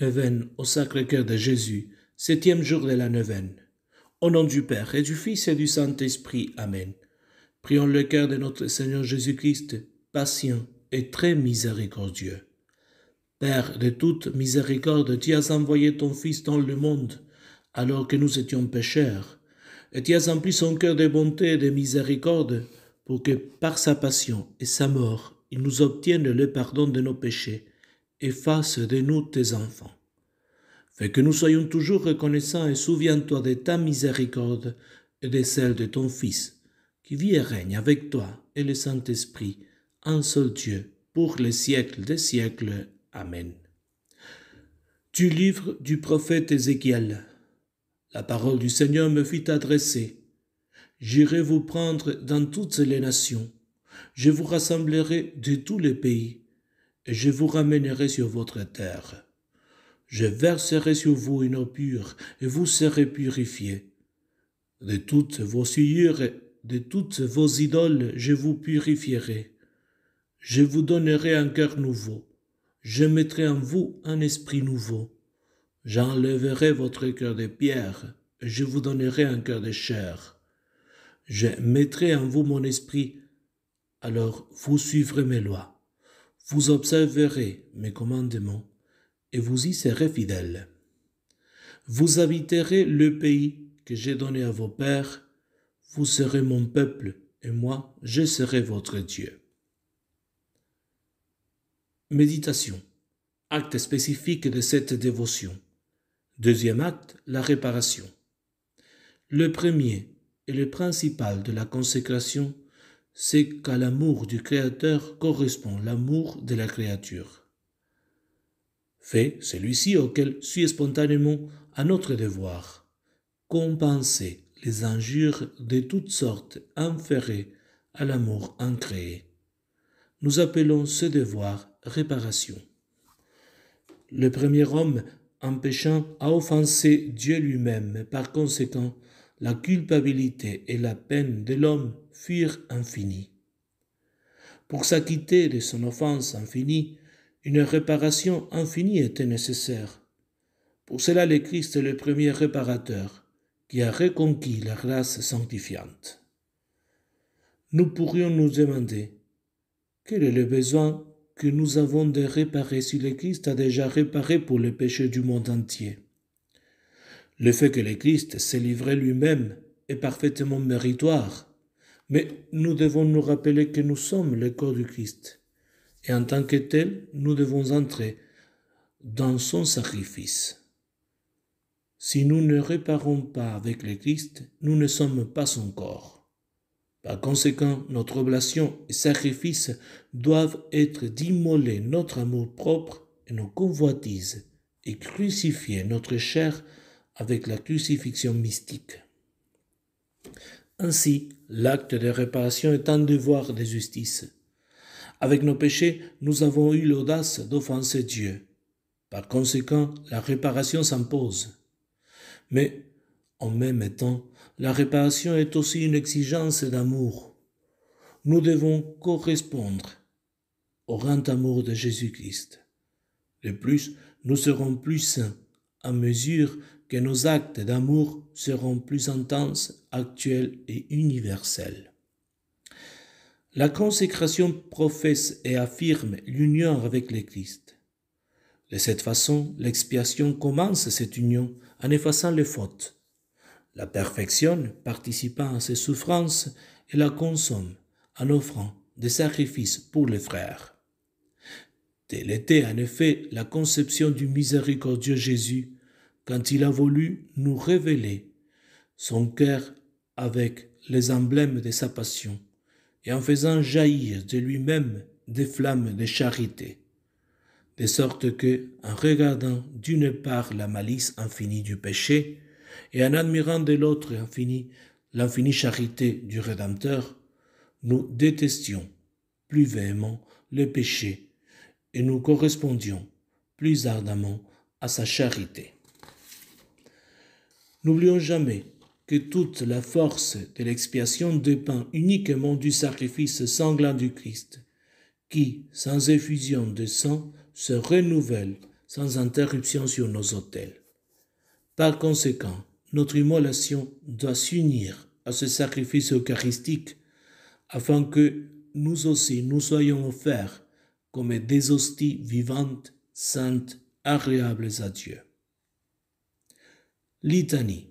Neuvaine au Sacré-Cœur de Jésus, septième jour de la neuvaine. Au nom du Père et du Fils et du Saint-Esprit. Amen. Prions le cœur de notre Seigneur Jésus-Christ, patient et très miséricordieux. Père de toute miséricorde, tu as envoyé ton Fils dans le monde alors que nous étions pécheurs, et tu as empli son cœur de bonté et de miséricorde pour que par sa passion et sa mort, il nous obtienne le pardon de nos péchés et fasse de nous tes enfants. Fais que nous soyons toujours reconnaissants et souviens-toi de ta miséricorde et de celle de ton Fils, qui vit et règne avec toi et le Saint-Esprit, un seul Dieu, pour les siècles des siècles. Amen. Du livre du prophète Ézéchiel. La parole du Seigneur me fut adressée. J'irai vous prendre dans toutes les nations. Je vous rassemblerai de tous les pays je vous ramènerai sur votre terre. Je verserai sur vous une eau pure, et vous serez purifiés. De toutes vos souillures, de toutes vos idoles, je vous purifierai. Je vous donnerai un cœur nouveau. Je mettrai en vous un esprit nouveau. J'enlèverai votre cœur de pierre, et je vous donnerai un cœur de chair. Je mettrai en vous mon esprit, alors vous suivrez mes lois. Vous observerez mes commandements et vous y serez fidèles. Vous habiterez le pays que j'ai donné à vos pères, vous serez mon peuple et moi je serai votre Dieu. Méditation. Acte spécifique de cette dévotion. Deuxième acte, la réparation. Le premier et le principal de la consécration c'est qu'à l'amour du Créateur correspond l'amour de la créature. Fait celui-ci auquel suit spontanément un notre devoir, compenser les injures de toutes sortes inférées à l'amour incréé. Nous appelons ce devoir réparation. Le premier homme, empêchant à offenser Dieu lui-même, par conséquent, la culpabilité et la peine de l'homme furent infinies. Pour s'acquitter de son offense infinie, une réparation infinie était nécessaire. Pour cela, le Christ est le premier réparateur qui a reconquis la grâce sanctifiante. Nous pourrions nous demander quel est le besoin que nous avons de réparer si le Christ a déjà réparé pour le péché du monde entier. Le fait que le Christ s'est livré lui-même est parfaitement méritoire, mais nous devons nous rappeler que nous sommes le corps du Christ, et en tant que tel, nous devons entrer dans son sacrifice. Si nous ne réparons pas avec le Christ, nous ne sommes pas son corps. Par conséquent, notre oblation et sacrifice doivent être d'immoler notre amour propre et nos convoitises et crucifier notre chair avec la crucifixion mystique. Ainsi, l'acte de réparation est un devoir de justice. Avec nos péchés, nous avons eu l'audace d'offenser Dieu. Par conséquent, la réparation s'impose. Mais, en même temps, la réparation est aussi une exigence d'amour. Nous devons correspondre au grand amour de Jésus-Christ. De plus, nous serons plus saints à mesure que nos actes d'amour seront plus intenses, actuels et universels. La consécration professe et affirme l'union avec le Christ. De cette façon, l'expiation commence cette union en effaçant les fautes, la perfectionne participant à ses souffrances et la consomme en offrant des sacrifices pour les frères. Telle était en effet la conception du miséricordieux Jésus quand il a voulu nous révéler son cœur avec les emblèmes de sa passion, et en faisant jaillir de lui-même des flammes de charité, de sorte que, en regardant d'une part la malice infinie du péché, et en admirant de l'autre l'infinie charité du Rédempteur, nous détestions plus véhément le péché, et nous correspondions plus ardemment à sa charité. N'oublions jamais que toute la force de l'expiation dépend uniquement du sacrifice sanglant du Christ, qui, sans effusion de sang, se renouvelle sans interruption sur nos autels. Par conséquent, notre immolation doit s'unir à ce sacrifice eucharistique afin que nous aussi nous soyons offerts comme des hosties vivantes, saintes, agréables à Dieu. Litanie.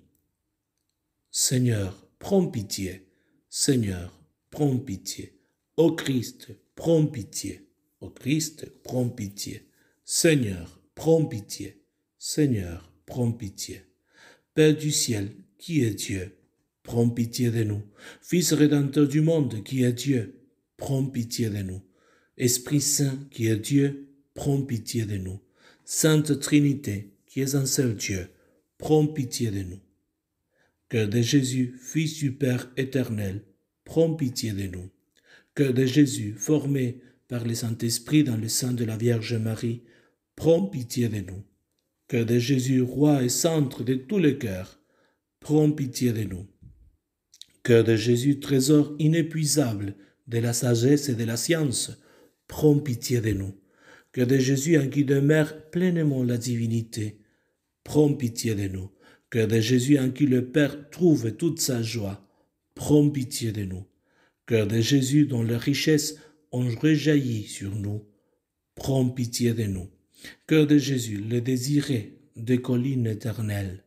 Seigneur, prends pitié. Seigneur, prends pitié. Ô Christ, prends pitié. Ô Christ, prends pitié. Seigneur, prends pitié. Seigneur, prends pitié. Père du ciel, qui est Dieu, prends pitié de nous. Fils rédempteur du monde, qui est Dieu, prends pitié de nous. Esprit Saint, qui est Dieu, prends pitié de nous. Sainte Trinité, qui est un seul Dieu, prends pitié de nous. Que de Jésus, Fils du Père éternel, prends pitié de nous. Que de Jésus, formé par le Saint-Esprit dans le sein de la Vierge Marie, prends pitié de nous. Que de Jésus, roi et centre de tous les cœurs, prends pitié de nous. Que de Jésus, trésor inépuisable de la sagesse et de la science, prends pitié de nous. Que de Jésus, en qui demeure pleinement la divinité, prends pitié de nous. Cœur de Jésus en qui le Père trouve toute sa joie, prends pitié de nous. Cœur de Jésus dont les richesses ont rejailli sur nous, prends pitié de nous. Cœur de Jésus, le désiré des collines éternelles,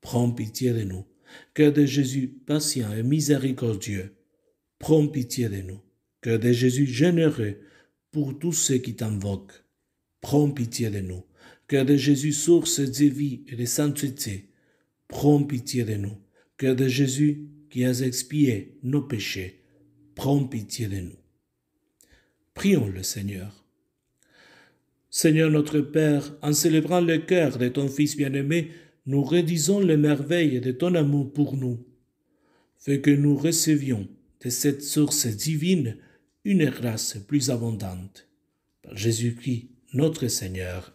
prends pitié de nous. Cœur de Jésus, patient et miséricordieux, prends pitié de nous. Cœur de Jésus, généreux pour tous ceux qui t'invoquent, prends pitié de nous. Cœur de Jésus, source de vie et de sainteté, prends pitié de nous. Cœur de Jésus, qui a expié nos péchés, prends pitié de nous. Prions le Seigneur. Seigneur notre Père, en célébrant le cœur de ton Fils bien-aimé, nous redisons les merveilles de ton amour pour nous. Fais que nous recevions de cette source divine une grâce plus abondante. Par Jésus-Christ, notre Seigneur.